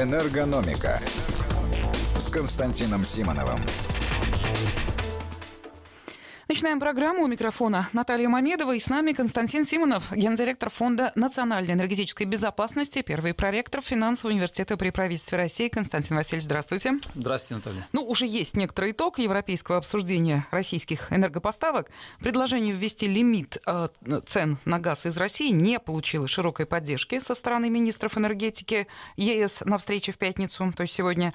Энергономика с Константином Симоновым. Начинаем программу у микрофона Наталья Мамедова и с нами Константин Симонов, гендиректор Фонда национальной энергетической безопасности, первый проректор финансового университета при правительстве России. Константин Васильевич, здравствуйте. Здравствуйте, Наталья. Ну, уже есть некоторый итог европейского обсуждения российских энергопоставок. Предложение ввести лимит э, цен на газ из России не получило широкой поддержки со стороны министров энергетики ЕС на встрече в пятницу, то есть сегодня.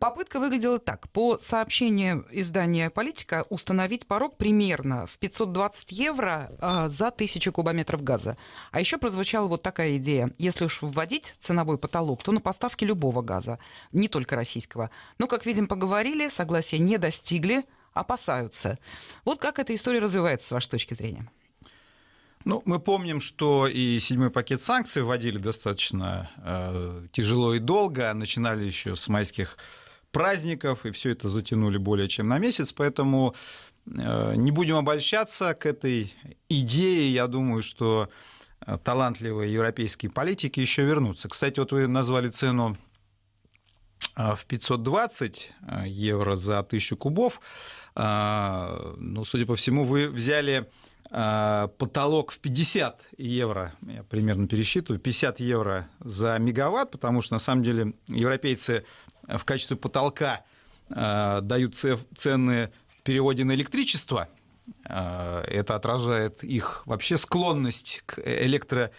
Попытка выглядела так. По сообщению издания «Политика» установить порог примерно в 520 евро а, за 1000 кубометров газа. А еще прозвучала вот такая идея. Если уж вводить ценовой потолок, то на поставки любого газа, не только российского. Но, как видим, поговорили, согласия не достигли, опасаются. Вот как эта история развивается с вашей точки зрения? Ну, мы помним, что и седьмой пакет санкций вводили достаточно э, тяжело и долго, начинали еще с майских праздников, и все это затянули более чем на месяц, поэтому э, не будем обольщаться к этой идее. Я думаю, что э, талантливые европейские политики еще вернутся. Кстати, вот вы назвали цену э, в 520 евро за 1000 кубов. Ну, судя по всему, вы взяли потолок в 50 евро, я примерно пересчитываю, 50 евро за мегаватт, потому что на самом деле европейцы в качестве потолка э, дают цены в переводе на электричество. Э, это отражает их вообще склонность к э, электро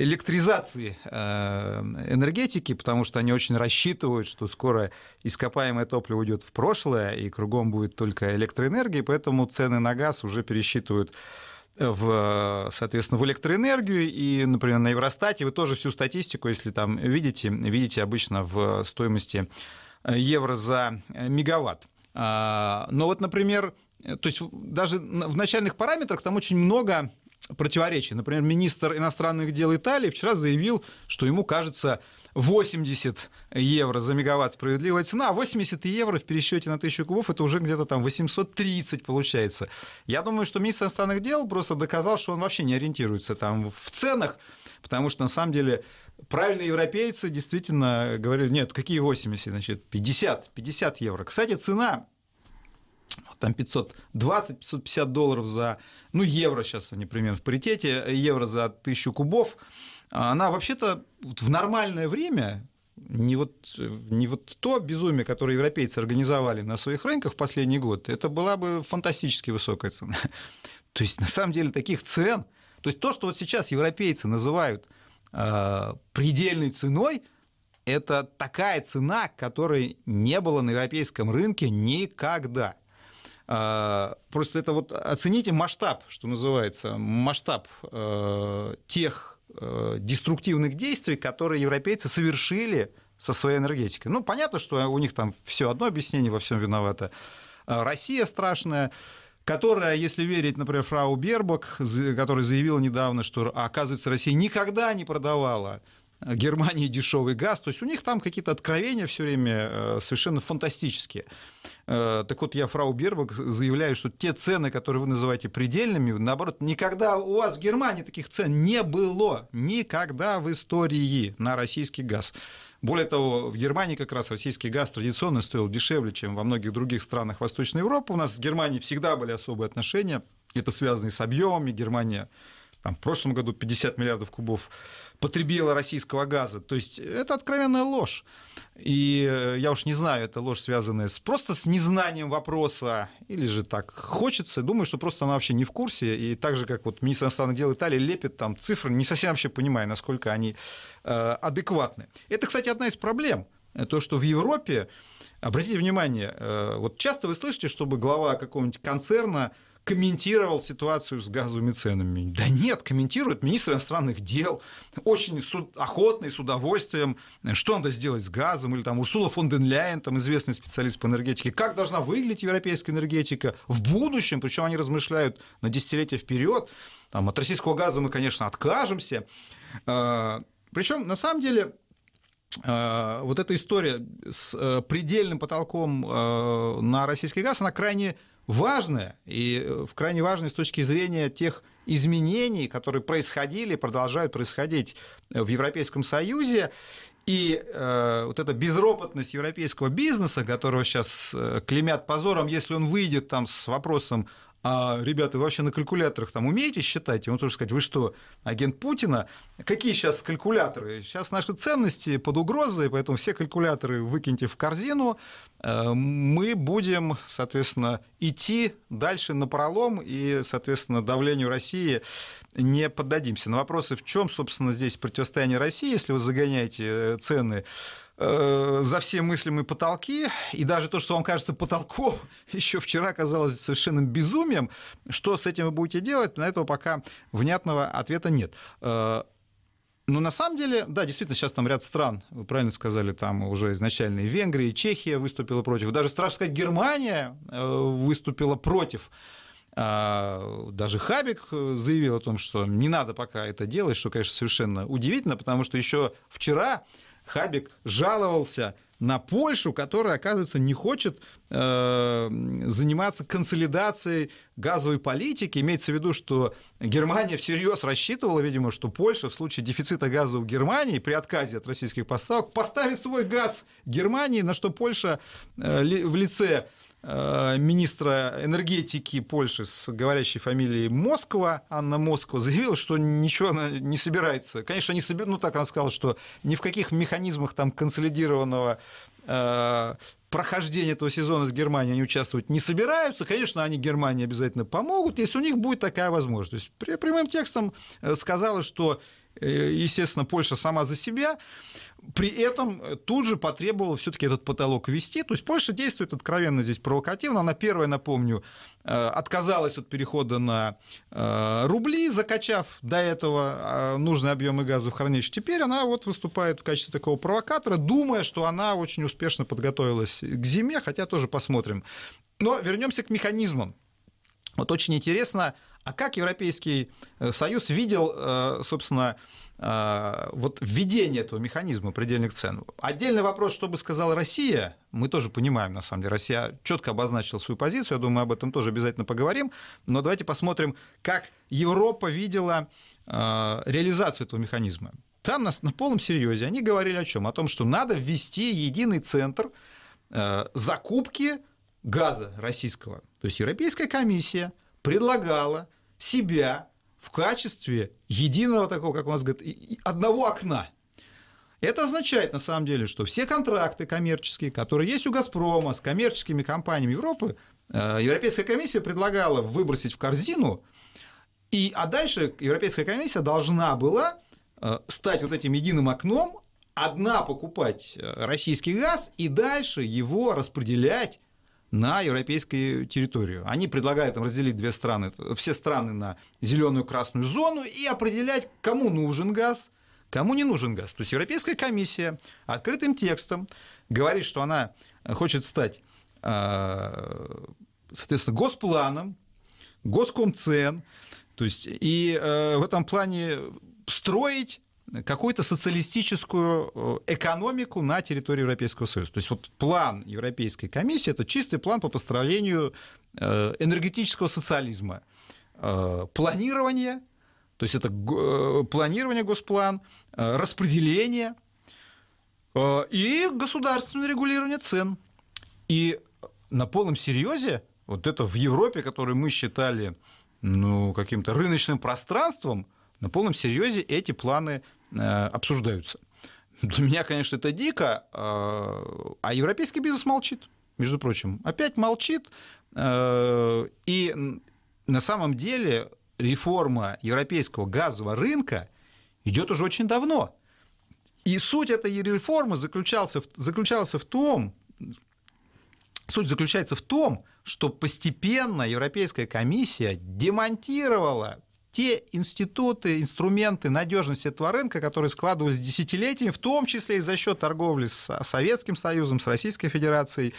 электризации энергетики, потому что они очень рассчитывают, что скоро ископаемое топливо уйдет в прошлое, и кругом будет только электроэнергия, поэтому цены на газ уже пересчитывают в, соответственно, в электроэнергию. И, например, на Евростате вы тоже всю статистику, если там видите, видите обычно в стоимости э, евро за э, мегаватт. А, но вот, например, э, то есть даже в начальных параметрах там очень много противоречий. Например, министр иностранных дел Италии вчера заявил, что ему кажется 80 евро за мегаватт справедливая цена, а 80 евро в пересчете на 1000 кубов это уже где-то там 830 получается. Я думаю, что министр иностранных дел просто доказал, что он вообще не ориентируется там в ценах, потому что на самом деле правильные европейцы действительно говорили, нет, какие 80, значит, 50, 50 евро. Кстати, цена там 520-550 долларов за, ну, евро сейчас они примерно в паритете, евро за 1000 кубов, а она вообще-то в нормальное время не вот, не вот то безумие, которое европейцы организовали на своих рынках в последний год, это была бы фантастически высокая цена. То есть, на самом деле, таких цен, то есть то, что вот сейчас европейцы называют э, предельной ценой, это такая цена, которой не было на европейском рынке никогда. А, просто это вот оцените масштаб, что называется, масштаб э, тех Э, деструктивных действий, которые европейцы совершили со своей энергетикой. Ну, понятно, что у них там все одно объяснение, во всем виновата а Россия страшная, которая, если верить, например, фрау Бербок, которая заявила недавно, что, оказывается, Россия никогда не продавала Германии дешевый газ. То есть у них там какие-то откровения все время э, совершенно фантастические. Э, так вот, я, фрау Бербак, заявляю, что те цены, которые вы называете предельными, наоборот, никогда у вас в Германии таких цен не было. Никогда в истории на российский газ. Более того, в Германии как раз российский газ традиционно стоил дешевле, чем во многих других странах Восточной Европы. У нас с Германией всегда были особые отношения. Это связано и с объемами. Германия там, в прошлом году 50 миллиардов кубов потребила российского газа. То есть это откровенная ложь. И э, я уж не знаю, это ложь, связанная с, просто с незнанием вопроса, или же так хочется. Думаю, что просто она вообще не в курсе. И так же, как вот министр иностранных дел Италии лепит там цифры, не совсем вообще понимая, насколько они э, адекватны. Это, кстати, одна из проблем. То, что в Европе, обратите внимание, э, вот часто вы слышите, чтобы глава какого-нибудь концерна комментировал ситуацию с газовыми ценами. Да нет, комментирует министр иностранных дел, очень суд, охотно и с удовольствием, что надо сделать с газом, или там Урсула фон ден Ляйен, там известный специалист по энергетике, как должна выглядеть европейская энергетика в будущем, причем они размышляют на десятилетия вперед, там, от российского газа мы, конечно, откажемся. А, причем, на самом деле, а, вот эта история с э, предельным потолком э, на российский газ, она крайне важное, и э, в крайне важное с точки зрения тех изменений, которые происходили и продолжают происходить э, в Европейском Союзе. И э, вот эта безропотность европейского бизнеса, которого сейчас э, клемят позором, если он выйдет там с вопросом а, ребята, вы вообще на калькуляторах там умеете считать? И он тоже сказать, вы что, агент Путина? Какие сейчас калькуляторы? Сейчас наши ценности под угрозой, поэтому все калькуляторы выкиньте в корзину. Э, мы будем, соответственно, идти дальше на пролом и, соответственно, давлению России не поддадимся. На вопросы, в чем, собственно, здесь противостояние России, если вы загоняете э, цены э, за все мыслимые потолки, и даже то, что вам кажется потолком, еще вчера казалось совершенно безумием. Что с этим вы будете делать? На этого пока внятного ответа нет. Э, но на самом деле, да, действительно, сейчас там ряд стран, вы правильно сказали, там уже изначально и Венгрия, и Чехия выступила против, даже, страшно сказать, Германия э, выступила против. А, даже Хабик э, заявил о том, что не надо пока это делать, что, конечно, совершенно удивительно, потому что еще вчера Хабик жаловался на Польшу, которая, оказывается, не хочет э, заниматься консолидацией газовой политики. Имеется в виду, что Германия всерьез рассчитывала, видимо, что Польша в случае дефицита газа у Германии при отказе от российских поставок поставит свой газ Германии, на что Польша э, в лице Э, министра энергетики Польши с говорящей фамилией Москва, Анна Москва, заявила, что ничего она не собирается. Конечно, не собирается, ну так она сказала, что ни в каких механизмах там консолидированного э, прохождения этого сезона с Германией они участвовать не собираются. Конечно, они Германии обязательно помогут, если у них будет такая возможность. прямым текстом э, сказала, что Э, естественно, Польша сама за себя. При этом э, тут же потребовала все-таки этот потолок ввести. То есть Польша действует откровенно здесь провокативно. Она первая, напомню, э, отказалась от перехода на рубли, закачав до этого нужные объемы газа в хранилище. Теперь она вот выступает в качестве такого провокатора, думая, что она очень успешно подготовилась к зиме, хотя тоже посмотрим. Но вернемся к механизмам. Вот очень интересно, а как Европейский э, Союз видел, э, собственно, э, вот введение этого механизма предельных цен. Отдельный вопрос, что бы сказала Россия, мы тоже понимаем, на самом деле, Россия четко обозначила свою позицию, я думаю, об этом тоже обязательно поговорим, но давайте посмотрим, как Европа видела реализацию этого механизма. Там нас на полном серьезе они говорили о чем? О том, что надо ввести единый центр закупки газа российского. То есть Европейская комиссия – предлагала себя в качестве единого такого, как у нас говорят, одного окна. Это означает, на самом деле, что все контракты коммерческие, которые есть у «Газпрома» с коммерческими компаниями Европы, э, Европейская комиссия предлагала выбросить в корзину, и, а дальше Европейская комиссия должна была э, стать вот этим единым окном, одна покупать э, российский газ и дальше его распределять на европейскую территорию. Они предлагают там, разделить две страны, все страны на зеленую красную зону и определять, кому нужен газ, кому не нужен газ. То есть Европейская комиссия открытым текстом говорит, что она хочет стать, а, соответственно, госпланом, госкомцен, то есть и э, в этом плане строить какую-то социалистическую э, экономику на территории Европейского Союза. То есть вот план Европейской комиссии – это чистый план по построению э, энергетического социализма. Э, планирование, то есть это планирование госплан, распределение и государственное регулирование цен. И на полном серьезе вот это в Европе, которую мы считали ну, каким-то рыночным пространством, на полном серьезе эти планы Э, обсуждаются. Для меня, конечно, это дико, э, а европейский бизнес молчит, между прочим. Опять молчит, э, и на самом деле реформа европейского газового рынка идет уже очень давно. И суть этой реформы заключался, заключалась в том, суть заключается в том, что постепенно Европейская комиссия демонтировала те институты, инструменты надежности этого рынка, которые складывались десятилетиями, в том числе и за счет торговли с а, Советским Союзом, с Российской Федерацией,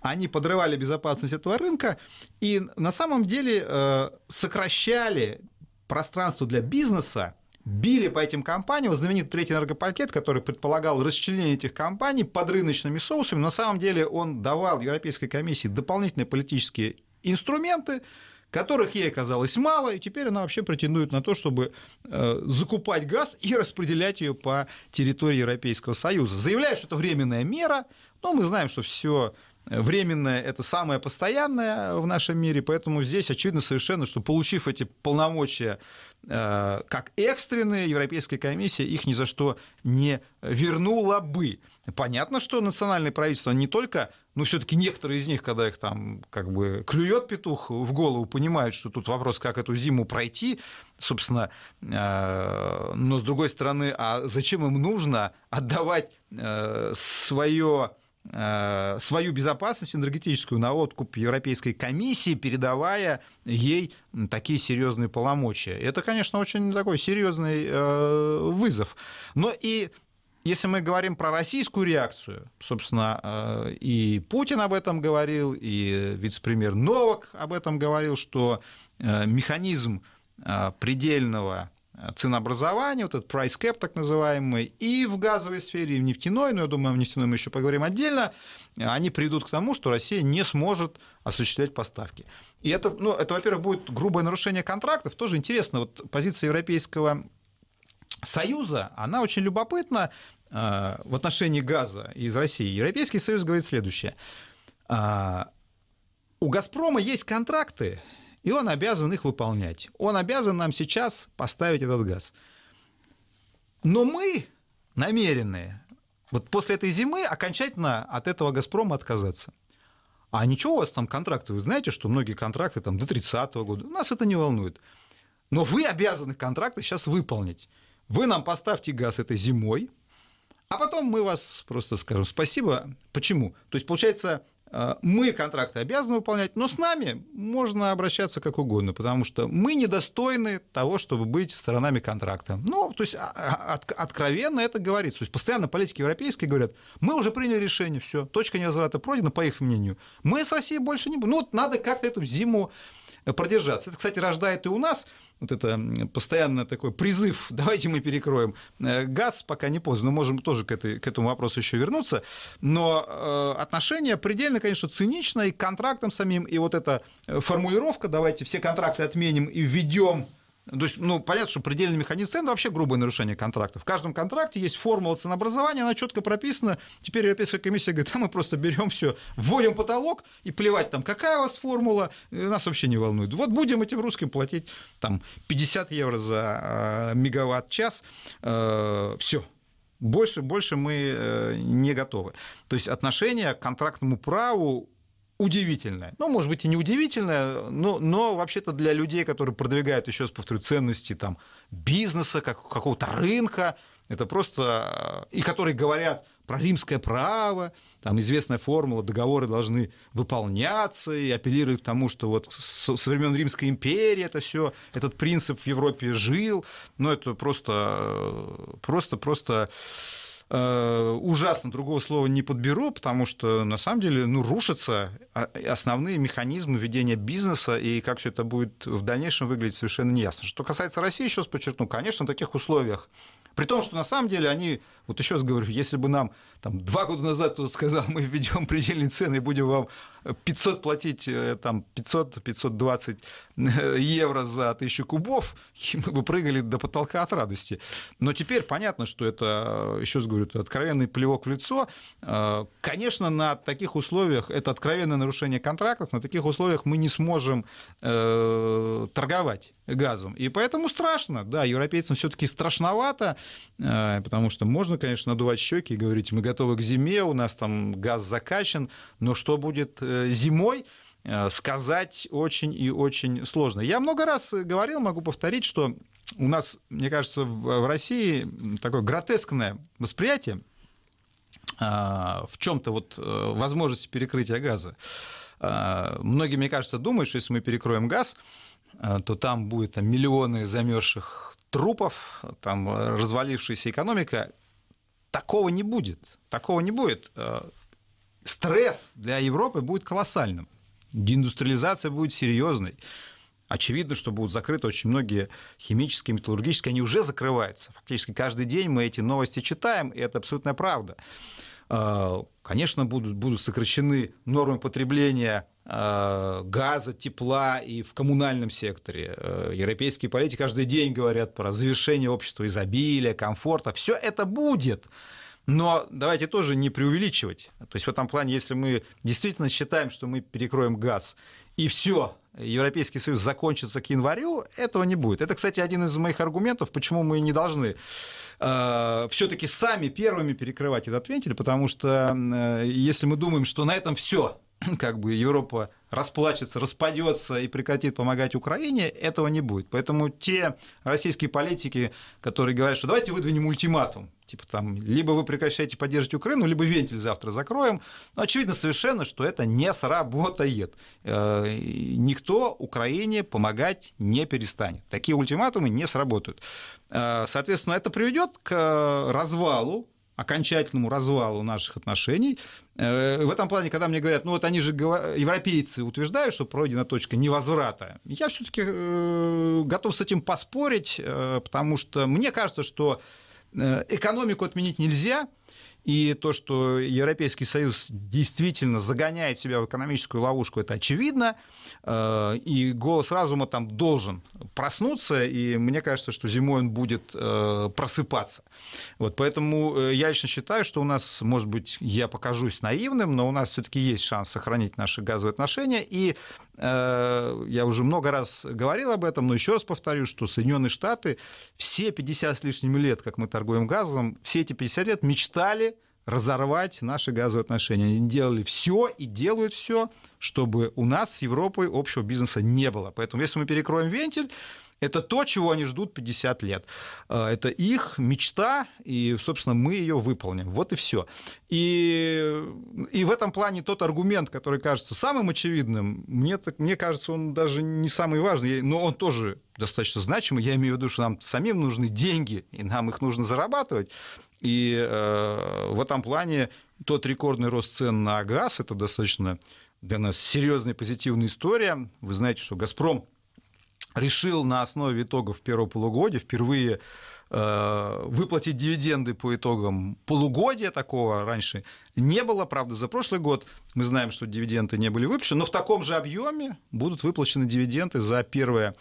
они подрывали безопасность этого рынка и на самом деле э, сокращали пространство для бизнеса, били по этим компаниям. Знаменитый третий энергопакет, который предполагал расчленение этих компаний под рыночными соусами, на самом деле он давал Европейской комиссии дополнительные политические инструменты, которых ей казалось, мало, и теперь она вообще претендует на то, чтобы э, закупать газ и распределять ее по территории Европейского Союза. Заявляет, что это временная мера, но мы знаем, что все э, временное – это самое постоянное в нашем мире, поэтому здесь очевидно совершенно, что получив эти полномочия э, как экстренные, Европейская комиссия их ни за что не вернула бы. Понятно, что национальное правительство не только, но ну, все-таки некоторые из них, когда их там как бы клюет петух в голову, понимают, что тут вопрос, как эту зиму пройти, собственно, э, но с другой стороны, а зачем им нужно отдавать э, свое э, свою безопасность энергетическую на откуп Европейской комиссии, передавая ей такие серьезные полномочия. Это, конечно, очень такой серьезный вызов. Но и если мы говорим про российскую реакцию, собственно, э, и Путин об этом говорил, и вице-премьер Новак об этом говорил, что э, механизм э, предельного ценообразования, вот этот price cap так называемый, и в газовой сфере, и в нефтяной, но я думаю, о нефтяной мы еще поговорим отдельно, они придут к тому, что Россия не сможет осуществлять поставки. И это, ну, это во-первых, будет грубое нарушение контрактов. Тоже интересно, вот позиция Европейского Союза, она очень любопытна э, в отношении газа из России. Европейский Союз говорит следующее. Э, у «Газпрома» есть контракты, и он обязан их выполнять. Он обязан нам сейчас поставить этот газ. Но мы намерены вот после этой зимы окончательно от этого «Газпрома» отказаться. А ничего у вас там контракты, вы знаете, что многие контракты там до 30 -го года, нас это не волнует. Но вы обязаны контракты сейчас выполнить. Вы нам поставьте газ этой зимой, а потом мы вас просто скажем спасибо. Почему? То есть, получается, э, мы контракты обязаны выполнять, но с нами можно обращаться как угодно, потому что мы недостойны того, чтобы быть сторонами контракта. Ну, то есть а, а, от, откровенно это говорится. То есть постоянно политики европейские говорят, мы уже приняли решение, все, точка невозврата пройдена, по их мнению. Мы с Россией больше не будем. Ну, вот надо как-то эту зиму продержаться. Это, кстати, рождает и у нас вот это постоянно такой призыв, давайте мы перекроем э, газ, пока не поздно, но можем тоже к, этой, к этому вопросу еще вернуться, но э, отношение предельно, конечно, циничное и к контрактам самим, и вот эта э, формулировка, давайте все контракты отменим и введем то есть, ну, понятно, что предельный механизм цен – вообще грубое нарушение контракта. В каждом контракте есть формула ценообразования, она четко прописана. Теперь Европейская комиссия говорит, а мы просто берем все, вводим потолок и плевать там, какая у вас формула, э, нас вообще не волнует. Вот будем этим русским платить там 50 евро за мегаватт-час, э, э все, больше, больше мы э, не готовы. То есть отношение к контрактному праву удивительное. Ну, может быть, и не удивительное, но, но вообще-то для людей, которые продвигают, еще раз повторю, ценности там, бизнеса, как, какого-то рынка, это просто... Э, и которые говорят про римское право, там известная формула, договоры должны выполняться, и апеллируют к тому, что вот со времен Римской империи это все, этот принцип в Европе жил, но ну, это просто, э, просто, просто Э, ужасно, другого слова не подберу, потому что на самом деле ну, рушатся а, основные механизмы ведения бизнеса, и как все это будет в дальнейшем выглядеть, совершенно неясно. Что касается России, еще раз подчеркну, конечно, в таких условиях при том, что на самом деле они, вот еще раз говорю, если бы нам там два года назад кто-то сказал, мы введем предельные цены и будем вам 500 платить э, там 500-520 э, евро за тысячу кубов, и мы бы прыгали до потолка от радости. Но теперь понятно, что это, э, еще раз говорю, это откровенный плевок в лицо. Конечно, на таких условиях, это откровенное нарушение контрактов, на таких условиях мы не сможем торговать газом. И поэтому страшно, да, европейцам все-таки страшновато, потому что можно, конечно, надувать щеки и говорить, мы готовы к зиме, у нас там газ закачан, но что будет Э, зимой э, сказать очень и очень сложно. Я много раз говорил, могу повторить, что у нас, мне кажется, в России такое гротескное восприятие а, в чем-то вот э, возможности перекрытия газа. А, многие, мне кажется, думают, что если мы перекроем газ, то там будет там, миллионы замерзших трупов, там развалившаяся экономика. Такого не будет. Такого не будет стресс для Европы будет колоссальным. Деиндустриализация будет серьезной. Очевидно, что будут закрыты очень многие химические, металлургические, они уже закрываются. Фактически каждый день мы эти новости читаем, и это абсолютная правда. А, конечно, будут, будут сокращены нормы потребления а, газа, тепла и в коммунальном секторе. А, европейские политики каждый день говорят про завершение общества изобилия, комфорта. Все это будет. Но давайте тоже не преувеличивать. То есть в этом плане, если мы действительно считаем, что мы перекроем газ, и все, Европейский Союз закончится к январю, этого не будет. Это, кстати, один из моих аргументов, почему мы не должны э, все-таки сами первыми перекрывать этот вентиль, потому что э, если мы думаем, что на этом все, как бы Европа расплачется, распадется и прекратит помогать Украине, этого не будет. Поэтому те российские политики, которые говорят, что давайте выдвинем ультиматум, типа там, либо вы прекращаете поддерживать Украину, либо вентиль завтра закроем, ну, очевидно совершенно, что это не сработает. Э, никто Украине помогать не перестанет. Такие ультиматумы не сработают. Э, соответственно, это приведет к э, развалу окончательному развалу наших отношений. Э, в этом плане, когда мне говорят, ну вот они же европейцы утверждают, что пройдена точка невозврата, я все-таки э, готов с этим поспорить, э, потому что мне кажется, что экономику отменить нельзя – и то, что Европейский Союз действительно загоняет себя в экономическую ловушку, это очевидно. Э, и голос разума там должен проснуться, и мне кажется, что зимой он будет э, просыпаться. Вот поэтому э, я лично считаю, что у нас, может быть, я покажусь наивным, но у нас все-таки есть шанс сохранить наши газовые отношения. И Э, я уже много раз говорил об этом, но еще раз повторю, что Соединенные Штаты все 50 с лишним лет, как мы торгуем газом, все эти 50 лет мечтали разорвать наши газовые отношения. Они делали все и делают все, чтобы у нас с Европой общего бизнеса не было. Поэтому если мы перекроем вентиль, это то, чего они ждут 50 лет. Э, это их мечта, и, собственно, мы ее выполним. Вот и все. И, и в этом плане тот аргумент, который кажется самым очевидным, мне, так, мне кажется, он даже не самый важный, но он тоже достаточно значимый. Я имею в виду, что нам самим нужны деньги, и нам их нужно зарабатывать. И э, в этом плане тот рекордный рост цен на газ, это достаточно для нас серьезная позитивная история. Вы знаете, что «Газпром» решил на основе итогов первого полугодия впервые э, выплатить дивиденды по итогам полугодия такого раньше не было. Правда, за прошлый год мы знаем, что дивиденды не были выплачены, но в таком же объеме будут выплачены дивиденды за первое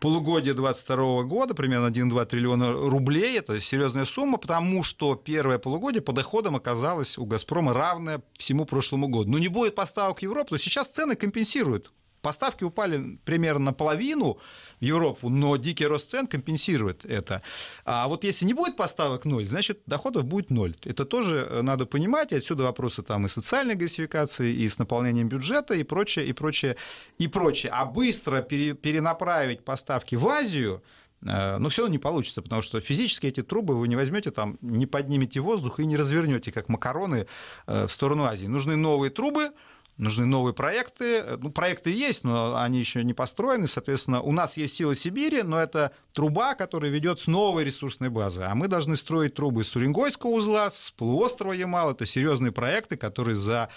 полугодие 2022 года, примерно 1-2 триллиона рублей. Это серьезная сумма, потому что первое полугодие по доходам оказалось у «Газпрома» равное всему прошлому году. Но не будет поставок в Европу, то сейчас цены компенсируют Поставки упали примерно наполовину в Европу, но дикий рост цен компенсирует это. А вот если не будет поставок ноль, значит, доходов будет ноль. Это тоже э, надо понимать, и отсюда вопросы там и социальной газификации, и с наполнением бюджета, и прочее, и прочее, и прочее. А быстро пере, перенаправить поставки в Азию, э, но ну, все равно не получится, потому что физически эти трубы вы не возьмете, там, не поднимете воздух и не развернете, как макароны, э, в сторону Азии. Нужны новые трубы, нужны новые проекты. Э, ну, проекты есть, но они еще не построены. Соответственно, у нас есть сила Сибири, но это труба, которая ведет с новой ресурсной базы. А мы должны строить трубы с Уренгойского узла, с полуострова Ямал. Это серьезные проекты, которые за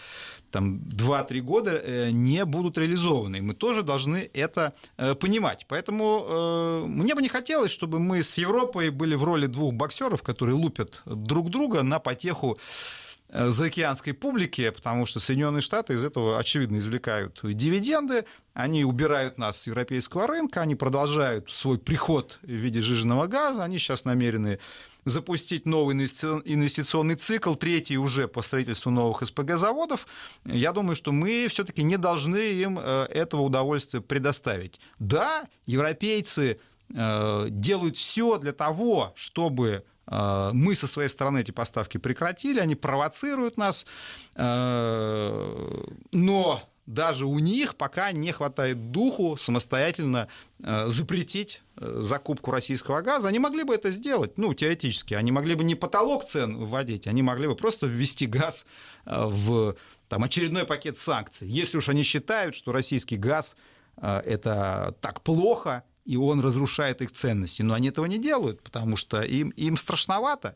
там, 2-3 года э, не будут реализованы. И мы тоже должны это э, понимать. Поэтому э, мне бы не хотелось, чтобы мы с Европой были в роли двух боксеров, которые лупят друг друга на потеху Э, заокеанской публике, потому что Соединенные Штаты из этого, очевидно, извлекают дивиденды, они убирают нас с европейского рынка, они продолжают свой приход в виде жиженного газа, они сейчас намерены запустить новый инвестиционный цикл, третий уже по строительству новых СПГ-заводов. Я думаю, что мы все-таки не должны им э, этого удовольствия предоставить. Да, европейцы э, делают все для того, чтобы а, мы со своей стороны эти поставки прекратили, они провоцируют нас, а, но даже у них пока не хватает духу самостоятельно а, запретить закупку российского газа. Они могли бы это сделать, ну, теоретически. Они могли бы не потолок цен вводить, они могли бы просто ввести газ в там, очередной пакет санкций. Если уж они считают, что российский газ это так плохо, и он разрушает их ценности. Но они этого не делают, потому что им, им страшновато,